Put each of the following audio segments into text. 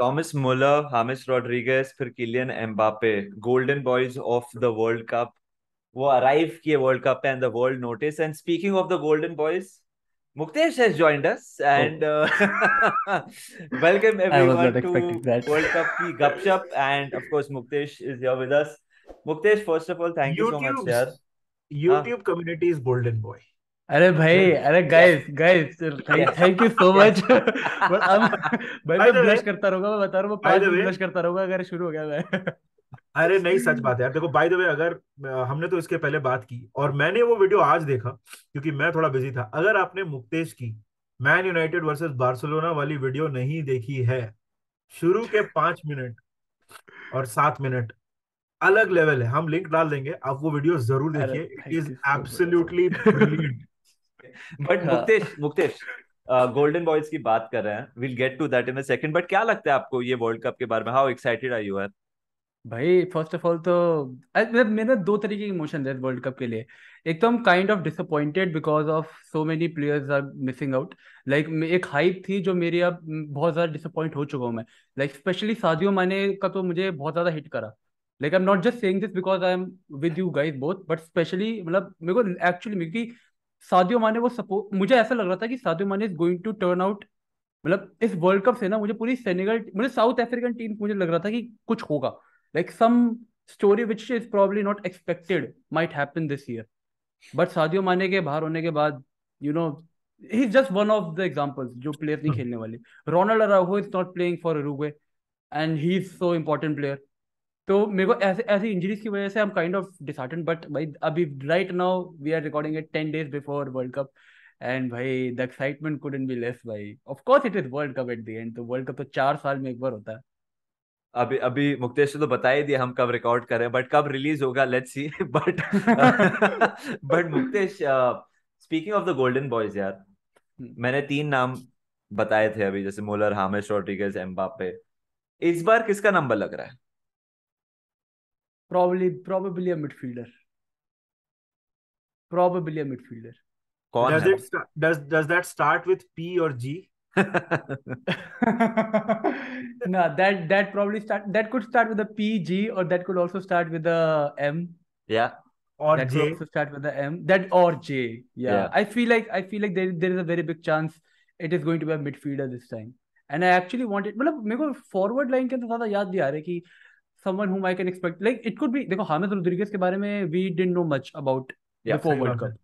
Thomas Muller James Rodriguez फिर Kylian Mbappe golden boys of the world cup वो arrive किए world cup and the world notice and speaking of the golden boys Muktesh has joined us and oh. uh, welcome everyone to that. World Cup ki Gupchup and of course Muktesh is here with us. Muktesh, first of all, thank YouTube's, you so much. sir. YouTube huh? community is Golden Boy. अरे भाई अरे guys guys thank you so much भाई मैं blush करता रहूंगा मैं बता रहा हूँ मैं ब्लश करता रहूंगा अगर शुरू हो गया मैं अरे नहीं सच बात है यार देखो बाय द वे अगर हमने तो इसके पहले बात की और मैंने वो वीडियो आज देखा क्योंकि मैं थोड़ा बिजी था अगर आपने मुक्तेश की मैन यूनाइटेड वर्सेस बार्सिलोना वाली वीडियो नहीं देखी है शुरू के पांच मिनट और सात मिनट अलग लेवल है हम लिंक डाल देंगे आप वो वीडियो जरूर देखिए it is absolutely brilliant but हाँ। मुक्तेश मुक्तेश गोल्डन बॉयज की बात कर रहे हैं will get to that in a second but क्या लगता है आपको ये वर्ल्ड कप के बारे में how excited are you are भाई फर्स्ट ऑफ ऑल तो मेरे मतलब दो तरीके के इमोशन है वर्ल्ड कप के लिए एक तो हम kind of disappointed because of so many players are missing out like एक हाइप थी जो मेरी अब बहुत ज़्यादा डिसअपॉइंट हो चुका हूँ मैं लाइक स्पेशली सादियो माने का तो मुझे बहुत ज़्यादा हिट करा like I am not just saying this because I am with you guys both but specially मतलब मेरे को एक्चुअली क्योंकि साधियो माने वो सपोर्ट मुझे ऐसा लग रहा था कि Sadio Mane is going to turn out मतलब इस वर्ल्ड कप से ना मुझे पूरी सेनेगल मुझे साउथ अफ्रीकन टीम मुझे लग रहा था कि कुछ होगा like some story which is probably not expected might happen this year but Sadio Mane के बाहर होने के बाद you know he is just one of the example जो प्लेयर नहीं hmm. खेलने वाले Ronald Araujo is not playing for Uruguay and he is so important player तो मेरे को ऐसे ऐसी इंजरीज की वजह से I am kind of disheartened but भाई अभी right now we are recording it ten days before world cup and भाई the excitement couldn't be less भाई of course it is world cup at the end तो world cup तो चार साल में एक बार होता है अभी अभी मुक्तेश तो बता ही दिया हम कब रिकॉर्ड कर रहे हैं बट कब रिलीज होगा let's see but but Muktesh speaking of the golden boys यार हम्म। मैंने तीन नाम बताए थे अभी जैसे मोलर हामेश रोड्रिगेज एम्बापे इस बार किसका नंबर लग रहा है probably probably a midfielder probably a midfielder कौन does है? it does does that start with p or g no that that probably start that could start with a p g or that could also start with a m yeah or that J. could also start with a M. That or J. Yeah. yeah. I feel like I feel like there there is a very big chance it is going to be a midfielder this time. And I actually wanted मतलब मेरे को forward line के अंदर ज़्यादा याद भी आ रहा है कि someone whom I can expect. Like it could be देखो हामिद रोड्रिगेज के बारे में we didn't know much about yeah, before World Cup.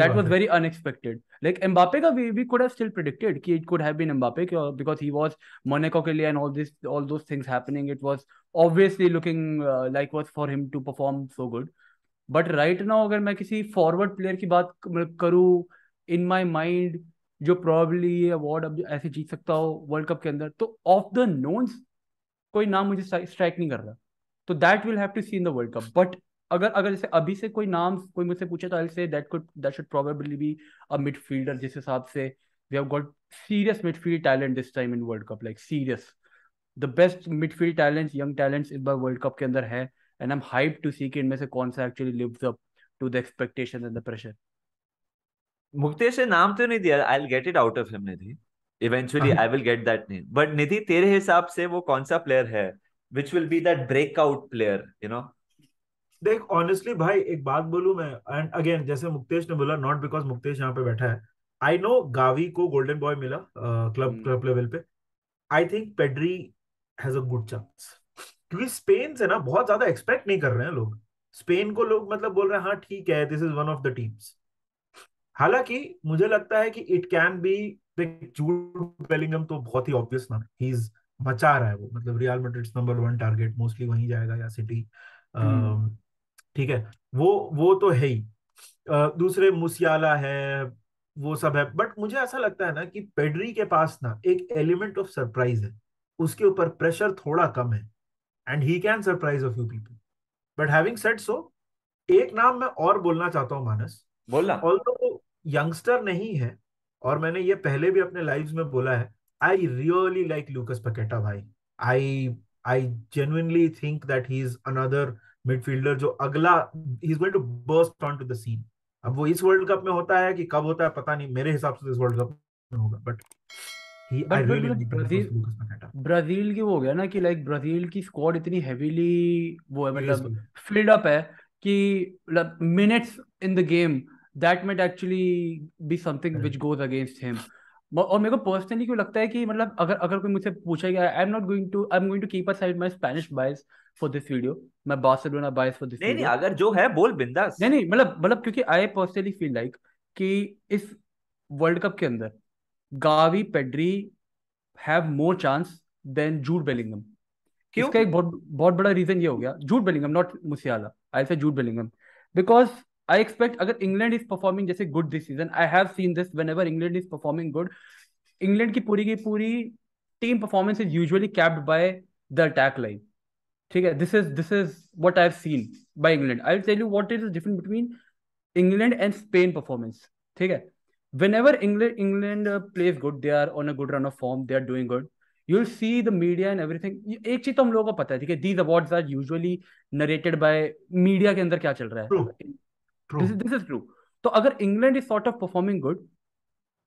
That was very unexpected. Like Mbappe का we we could have still predicted कि it could have been Mbappe because he was Monaco के लिए and all this all those things happening. It was obviously looking uh, like was for him to perform so good. But right now अगर मैं किसी forward player की बात करूँ in my mind जो probably ये अवार्ड अब ऐसे जीत सकता हो वर्ल्ड कप के अंदर तो ऑफ द नोन्स कोई नाम मुझे स्ट्राइक नहीं कर रहा तो that will have to see in the world cup but अगर अगर जैसे अभी से कोई नाम कोई मुझसे पूछे तो say that could that should probably be a midfielder जिस हिसाब से we have got serious midfield talent this time in world cup like serious the best midfield talents young talents इस बार वर्ल्ड कप के अंदर है and I am hype to see कि इनमें से कौन सा actually lives up to the expectation and the pressure Muktesh ने नाम तो नहीं दिया I will get it out of him Nidhi eventually I will get that name but Nidhi तेरे हिसाब से वो कौन सा प्लेयर है which will be that breakout player you know देख ऑनेस्टली भाई एक बात बोलू मैं एंड अगेन जैसे मुक्तेश ने बोला नॉट बिकॉज मुक्तेश यहाँ पे बैठा है आई नो गावी को गोल्डन बॉय मिला क्लब क्लब लेवल पे I think Pedri has a good chance क्योंकि स्पेन से ना बहुत ज्यादा एक्सपेक्ट नहीं कर रहे हैं लोग स्पेन को लोग मतलब बोल रहे हैं हाँ ठीक है this is one of the teams हालांकि मुझे लगता है कि इट कैन बी बेलिंगम तो बहुत ही ऑब्वियस नाम ही इज मचा रहा है वो मतलब Real Madrid's number one target mostly वहीं जाएगा या सिटी हम्म। um, ठीक है वो वो तो है ही दूसरे मुसियाला है वो सब है बट मुझे ऐसा लगता है ना कि पेडरी के पास ना एक एलिमेंट ऑफ सरप्राइज है उसके ऊपर प्रेशर थोड़ा कम है and he can surprise of you people but having said so एक नाम मैं और बोलना चाहता हूँ मानस बोलना ऑल्सो यंगस्टर नहीं है और मैंने ये पहले भी अपने लाइव में बोला है I really like Lucas Paqueta भाई I I genuinely think that he is another midfielder जो अगला he is going to burst on to the scene अब वो इस वर्ल्ड कप में होता है कि कब होता है पता नहीं मेरे हिसाब से तो इस वर्ल्ड कप में होगा तो बट ब्राजील की वो हो गया ना कि लाइक ब्राजील की स्क्वाड इतनी हेवीली वो है मतलब फिल्ड अप है कि minutes in the game that might actually be something which goes against him और मेरे को पर्सनली क्यों लगता है कि मतलब अगर अगर कोई मुझसे पूछा पूछेगा I am not going to I am going to keep aside my Spanish bias for this video मैं बार्सिलोना बायस फॉर दिस नहीं नहीं अगर जो है बोल बिंदास नहीं नहीं मतलब मतलब क्योंकि आई पर्सनली फील लाइक कि इस वर्ल्ड कप के अंदर Gavi Pedri have more chance than Jude Bellingham क्यों इसका एक बहुत बहुत बड़ा रीजन ये हो गया Jude Bellingham not Musiala I say Jude Bellingham because I expect अगर इंग्लैंड इज परफॉर्मिंग जैसे good this season I have seen this whenever England is performing good England की पूरी की पूरी team performance is usually capped by the attack line ठीक है this is this is what I have seen by England I tell you what is different between England and Spain performance ठीक है whenever England England pledge good they are on a good run of form they are doing good you will see the media and everything एक चीज तो हम लोगों को पता है ठीक है these awards are usually narrated by media के अंदर क्या चल रहा है दिस इज this तो अगर England is sort of performing good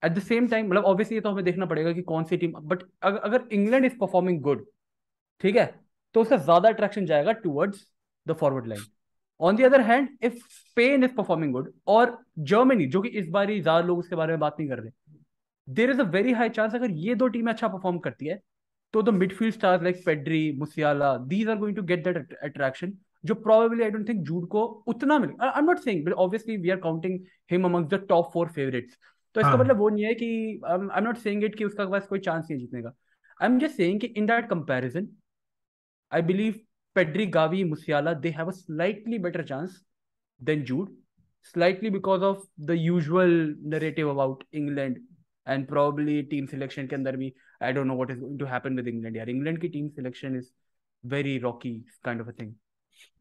at the same time मतलब ऑब्वियसली तो हमें देखना पड़ेगा कि कौन सी टीम बट अगर इंग्लैंड इज परफॉर्मिंग गुड ठीक है तो उसका ज्यादा अट्रैक्शन जाएगा towards the forward line on the other hand if Spain is performing good और जर्मनी जो कि इस बार ही ज्यादा लोग उसके बारे में बात नहीं कर रहे there is a very high chance अगर ये दो टीमें अच्छा परफॉर्म करती है तो the midfield stars like Pedri Musiala these are going to get that attraction जो probably I don't think Jude को उतना मिल I am not saying obviously we are counting him among the top four favourites तो इसका हाँ। मतलब वो नहीं है कि I am not saying it कि उसका पास कोई चांस नहीं जीतने का आई एम जस्ट सेइंग कि in that comparison I believe Pedri Gavi Musiala they have a slightly better chance than Jude slightly because of the usual narrative about England and probably team selection के अंदर भी I don't know what is going to happen with England यार England की team selection is very rocky kind of a thing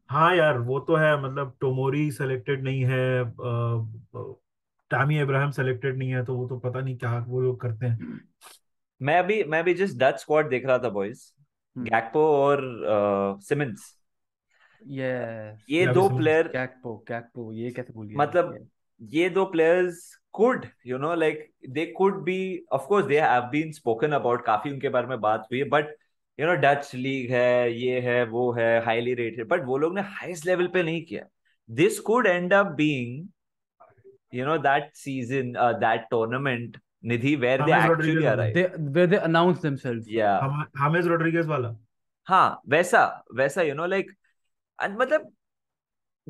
हाँ यार वो तो है मतलब टोमोरी सेलेक्टेड नहीं है टामी अब्राहम सेलेक्टेड नहीं है तो वो तो पता नहीं क्या वो लोग करते हैं मैं अभी मैं अभी जिस डच स्क्वाड देख रहा था बॉयज गैकपो हम्म। और सिमंस yeah. ये दो प्लेयर गैकपो गैकपो ये कैसे भूल गया मतलब ये दो players could you know like they could be of course they have been spoken about काफी उनके बारे में बात हुई है but you know Dutch league है ये है वो है हाईली रेटेड बट वो लोग ने हाइस्ट लेवल पे नहीं किया this could end up being you know that season that tournament निधि वेयर दे एक्चुअली आ रहा वेयर दे अनाउंस देमसेल्व्स या हामेस रोड्रिगेज वाला हां वैसा वैसा यू नो लाइक मतलब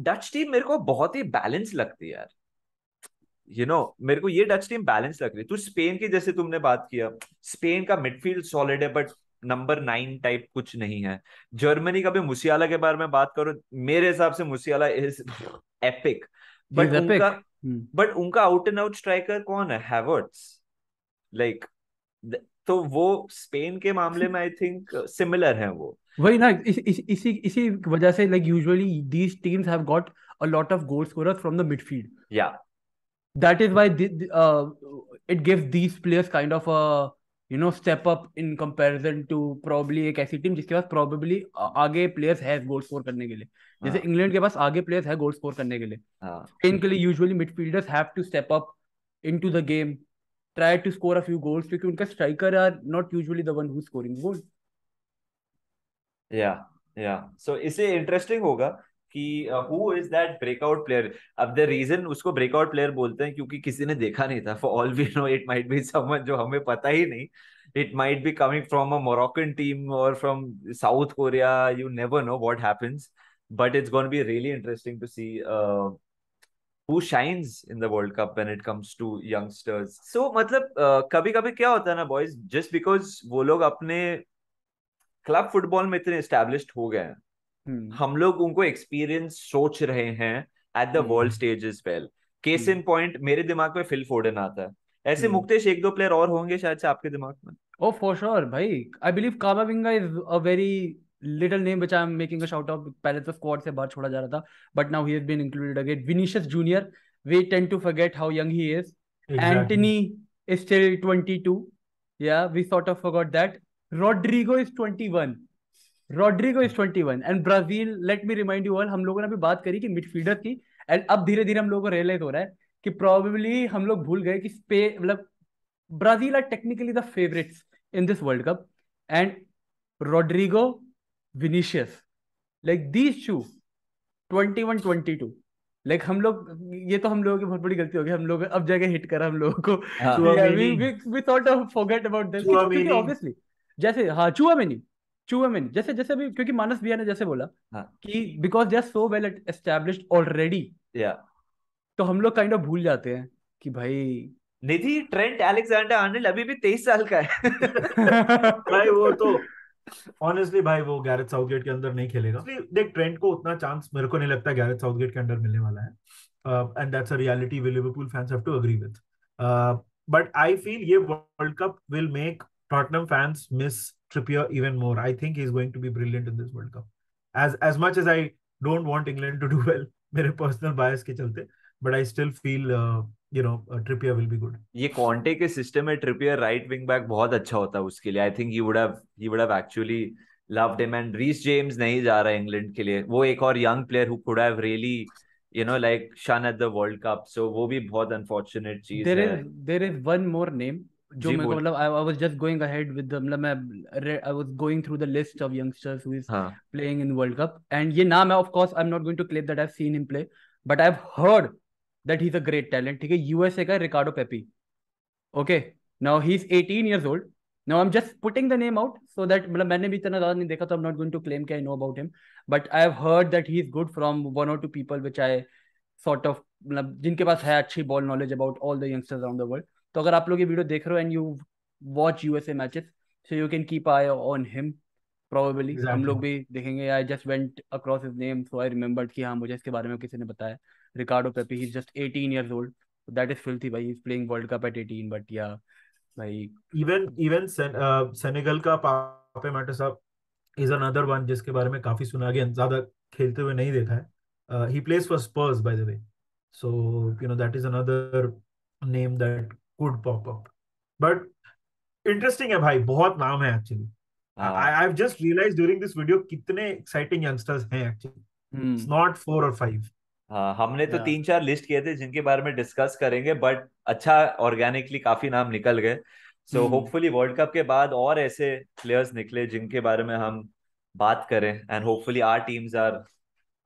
डच टीम मेरे को बहुत ही बैलेंस लगती है यार यू नो मेरे को ये डच टीम बैलेंस लग रही है तू तो स्पेन की जैसे तुमने बात किया स्पेन का मिडफील्ड सॉलिड है बट नंबर नाइन टाइप कुछ नहीं है जर्मनी का भी मुसियाला के बारे में बात करो मेरे हिसाब से Musiala is epic hmm. But उनका बट उनका आउट एंड आउट स्ट्राइकर कौन है हैवर्ट्स लाइक तो वो स्पेन के मामले में आई थिंक सिमिलर है वो वही ना इस, इस, इसी इसी वजह से like usually these teams have got a lot of goal scorer from the midfield या that is why it gives these players kind of a you know step up in comparison to probably एक ऐसी team जिसके पास probably आगे players है goal score करने के लिए जैसे इंग्लैंड हाँ। के पास आगे प्लेयर्स है गोल स्कोर करने के लिए स्पेन हाँ, के लिए usually midfielders have to step up into the game try to score a few goals क्योंकि उनका striker are not usually the one who scoring goal yeah yeah so इसे इंटरेस्टिंग होगा कि who is that breakout player अब the reason उसको breakout player बोलते हैं क्योंकि किसी ने देखा नहीं था for all we know it might be someone जो हमें पता ही नहीं it might be coming from a Moroccan team और from South Korea you never know what happens but it's gonna be really interesting to see who shines in the world Cup when it comes to youngsters so मतलब uh, कभी कभी क्या होता है ना boys just because वो लोग अपने क्लब फुटबॉल में इतने इस्टेब्लिश हो गए हैं हम्म। हम लोग उनको एक्सपीरियंस सोच रहे हैं at the world stage is well case in point मेरे दिमाग में फिल फोर्डन आता है ऐसे हम्म। मुक्तेश एक दो प्लेयर और होंगे शायद से आपके दिमाग में ओ फॉर श्योर भाई I believe Camavinga is a very little name which I am making a shout out पहले तो स्क्वाड से बाहर छोड़ा जा रहा था but now he has been included again Vinicius Junior we tend to forget how young he is Antony is still 22 yeah we sort of forgot that Rodrigo is 21 Rodrigo is twenty one and Brazil let me remind you all हम लोगों ने अभी बात करी कि midfielder की and अब धीरे धीरे हम लोगों को रियलाइज हो रहा है कि प्रॉबेबली हम लोग भूल गए कि स्पे मतलब Brazil are technically the favourites in this World cup and Rodrigo Vinicius like these two twenty one twenty two like हम लोग ये तो हम लोगों की बहुत बड़ी गलती हो गई हम लोग अब जाके हिट करा हम लोगों को we thought of forget about this obviously जैसे हाँ चुआ मेनी चूएमिन जैसे जैसे भी क्योंकि मानस भैया ने जैसे बोला हाँ. कि because they are so well establish already या तो हम लोग काइंड ऑफ भूल जाते हैं कि भाई निधि ट्रेंट एलेक्सेंडर आर्नल्ड अभी भी तेईस साल का है भाई वो तो ऑनेस्टली भाई वो गैरेट साउथगेट के अंदर नहीं खेलेगा देख ट्रेंट को उतना चांस मेरे को नहीं लगता गैरेट साउथगेट के अंदर मिलने वाला है and that's a reality we Liverpool fans have to agree with but I feel ये World Cup will make Tottenham fans miss Trippier even more. I think he's going to be brilliant in this World Cup. As as much as I don't want England to do well, मेरे personal bias के चलते, but I still feel uh, you know uh, Trippier will be good. ये Conte के system में Trippier right wing back बहुत अच्छा होता है उसके लिए. I think he would have he would have actually loved him and Reece James नहीं जा रहा England के लिए. वो एक और young player who could have really you know like shone at the World Cup. So वो भी बहुत unfortunate चीज है. There is there is one more name जो मेरे को मतलब I was just going ahead with मतलब मैं I was going through the list of youngsters who is playing in world cup and ये नाम है of course I am not going to claim that I have seen him play but I have heard that he is a great talent ठीक है USA का Ricardo Pepi okay now he is 18 years old now I am just putting the name out so that मतलब मैंने भी इतना ज्यादा नहीं देखा तो I am not going to claim I know about him but I have heard that he is good from one और two people which I sort of मतलब जिनके पास है अच्छी ball knowledge about all the youngsters around the world तो अगर आप लोग ये वीडियो देख रहे हो and you watch USA matches so you can keep eye on him probably हम लोग भी देखेंगे I just went across his name so I remembered कि हाँ मुझे इसके बारे में किसी ने बताया Ricardo Pepi he is just 18 years old that is filthy भाई is playing World cup at 18 but yeah भाई इवन इवन सेनेगल का पापे मैटर साहब इज अनदर वन जिसके बारे में काफी सुना गया ज्यादा खेलते हुए नहीं देखा है he plays for Spurs by the way so you know that is another name that could pop up. But interesting है भाई बहुत नाम है actually. हाँ। I I've just realized during this video कितने exciting youngsters हैं actually. Hmm. It's not four or five. हाँ हमने तो तीन चार लिस्ट किए थे जिनके बारे में डिस्कस करेंगे बट अच्छा ऑर्गेनिकली काफी नाम निकल गए सो होपफुली वर्ल्ड कप के बाद और ऐसे प्लेयर्स निकले जिनके बारे में हम बात करें and hopefully our teams are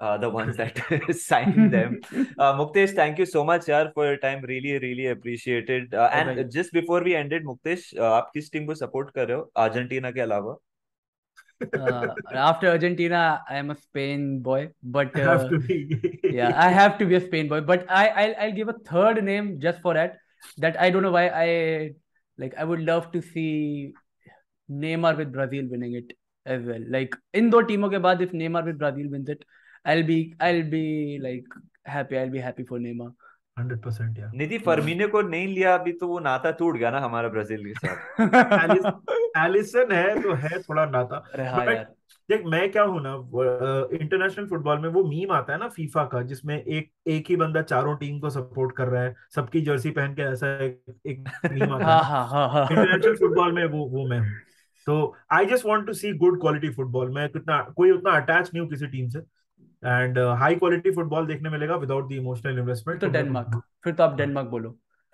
uh, the ones that signed them. Uh, Muktesh, thank you so much, yaar, for your time. Really, really appreciated. Uh, oh, and just before we ended, Muktesh, uh, आप team team support? Support Argentina रहे हो uh, after Argentina, I am a Spain boy, but uh, yeah, I have to be a Spain boy. But I, I'll, I'll give a third name just for that. That I don't know why I like. I would love to see Neymar with Brazil winning it as well. Like in those teams' if Neymar with Brazil wins it, I'll be I'll be like happy. I'll be happy for Neymar. Hundred percent यार निधि फर्मीने को नहीं लिया अभी तो वो नाता टूट गया ना हमारा ब्राजील के साथ एलिसन है तो है थोड़ा नाता बट हाँ देख मैं क्या हूं ना इंटरनेशनल फुटबॉल में वो मीम आता है ना फीफा का जिसमें एक एक ही बंदा चारों टीम को सपोर्ट कर रहा है सबकी जर्सी पहन के ऐसा एक, एक मीम आता है इंटरनेशनल हाँ, फुटबॉल हाँ, में वो वो मैं हूँ तो I just want to see good quality football मैं कितना कोई उतना अटैच नहीं हूँ किसी टीम से एंड हाई क्वालिटी फुटबॉल देखने मिलेगा विदाउट द इमोशनल इन्वेस्टमेंट तो डेनमार्क तो फिर तो आप डेनमार्क बोलो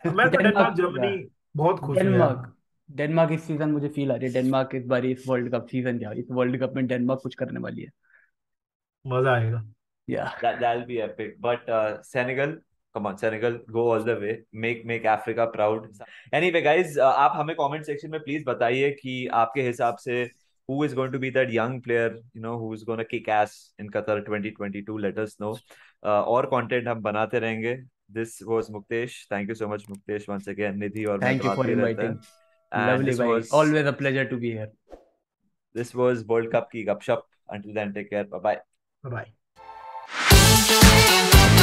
हाँ, मैं तो डेनमार्क जर्मनी बहुत खुश डेनमार्क डेनमार्क इस सीजन मुझे फील आ रही है डेनमार्क इस बार इस वर्ल्ड कप सीजन क्या इस वर्ल्ड कप में डेनमार्क कुछ करने वाली है मजा आएगा yeah that that'll be epic but uh, Senegal come on Senegal go all the way make make Africa proud anyway guys uh, आप हमें कमेंट सेक्शन में प्लीज बताइए कि आपके हिसाब से who is going to be that young player you know who is going to kick ass in qatar 2022 let us know or uh, content hum banate rahenge. this was muktesh thank you so much muktesh once again nidhi thank you for inviting lovely was, always a pleasure to be here this was world cup ki until then take care bye bye bye bye